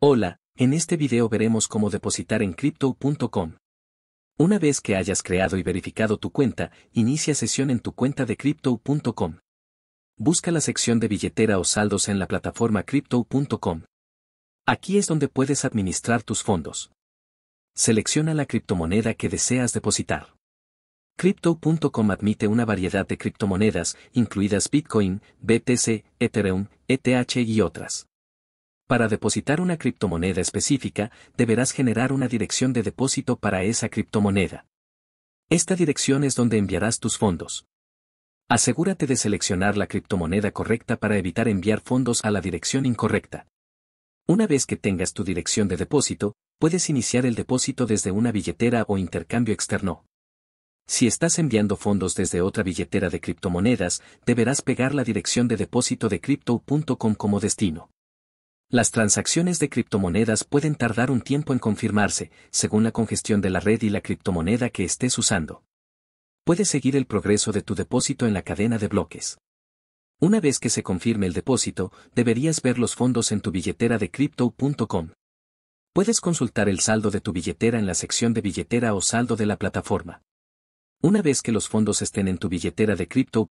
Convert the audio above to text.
Hola, en este video veremos cómo depositar en crypto.com. Una vez que hayas creado y verificado tu cuenta, inicia sesión en tu cuenta de crypto.com. Busca la sección de billetera o saldos en la plataforma crypto.com. Aquí es donde puedes administrar tus fondos. Selecciona la criptomoneda que deseas depositar. Crypto.com admite una variedad de criptomonedas, incluidas Bitcoin, BTC, Ethereum, ETH y otras. Para depositar una criptomoneda específica, deberás generar una dirección de depósito para esa criptomoneda. Esta dirección es donde enviarás tus fondos. Asegúrate de seleccionar la criptomoneda correcta para evitar enviar fondos a la dirección incorrecta. Una vez que tengas tu dirección de depósito, puedes iniciar el depósito desde una billetera o intercambio externo. Si estás enviando fondos desde otra billetera de criptomonedas, deberás pegar la dirección de depósito de crypto.com como destino. Las transacciones de criptomonedas pueden tardar un tiempo en confirmarse, según la congestión de la red y la criptomoneda que estés usando. Puedes seguir el progreso de tu depósito en la cadena de bloques. Una vez que se confirme el depósito, deberías ver los fondos en tu billetera de crypto.com. Puedes consultar el saldo de tu billetera en la sección de billetera o saldo de la plataforma. Una vez que los fondos estén en tu billetera de crypto,